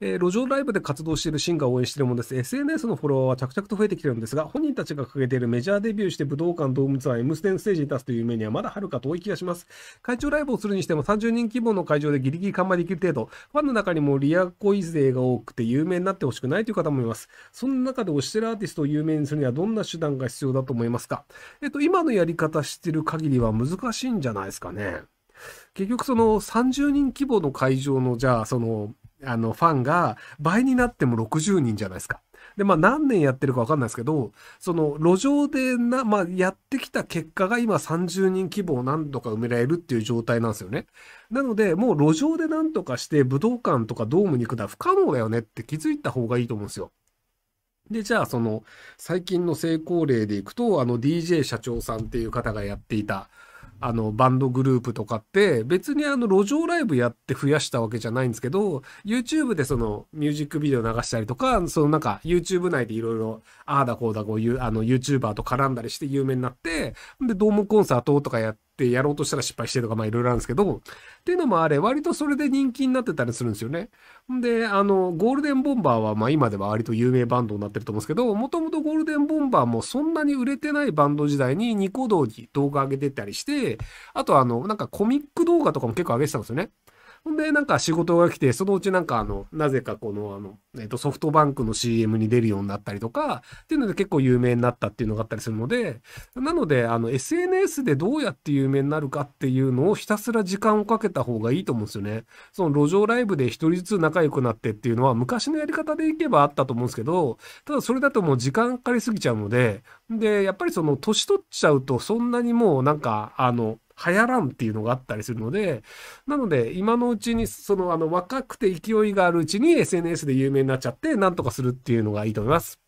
えー、路上ライブで活動しているシンガーを応援しているものです。SNS のフォロワーは着々と増えてきているんですが、本人たちが掲げているメジャーデビューして武道館、ドームツアー、M ステンステージに立つという夢にはまだ遥か遠い気がします。会長ライブをするにしても30人規模の会場でギリギリ完売できる程度、ファンの中にもリアコ恋勢が多くて有名になってほしくないという方もいます。そんな中で推してるアーティストを有名にするにはどんな手段が必要だと思いますかえっと、今のやり方してる限りは難しいんじゃないですかね。結局その30人規模の会場のじゃあそのあの、ファンが倍になっても60人じゃないですか。で、まあ何年やってるかわかんないですけど、その路上でな、まあやってきた結果が今30人規模を何とか埋められるっていう状態なんですよね。なので、もう路上で何とかして武道館とかドームに行くのは不可能だよねって気づいた方がいいと思うんですよ。で、じゃあ、その、最近の成功例でいくと、あの、DJ 社長さんっていう方がやっていた、あのバンドグループとかって別にあの路上ライブやって増やしたわけじゃないんですけど YouTube でそのミュージックビデオ流したりとかそのなんか YouTube 内でいろいろああだこうだこういうあの YouTuber と絡んだりして有名になってでドームコンサートとかやってってやろうとしたら失敗してとか、まあいろいろあるんですけど、っていうのもあれ、割とそれで人気になってたりするんですよね。で、あの、ゴールデンボンバーは、まあ今では割と有名バンドになってると思うんですけど、もともとゴールデンボンバーもそんなに売れてないバンド時代にニコ動に動画上げてたりして、あとあの、なんかコミック動画とかも結構上げてたんですよね。ほんで、なんか仕事が来て、そのうちなんかあの、なぜかこのあの、えっ、と、ソフトバンクの CM に出るようになったりとか、っていうので結構有名になったっていうのがあったりするので、なので、あの、SNS でどうやって有名になるかっていうのをひたすら時間をかけた方がいいと思うんですよね。その路上ライブで一人ずつ仲良くなってっていうのは昔のやり方でいけばあったと思うんですけど、ただそれだともう時間かかりすぎちゃうので、で、やっぱりその年取っちゃうとそんなにもうなんか、あの、流行らんっていうのがあったりするので、なので、今のうちに、その、あの、若くて勢いがあるうちに SNS で有名になっちゃって、なんとかするっていうのがいいと思います。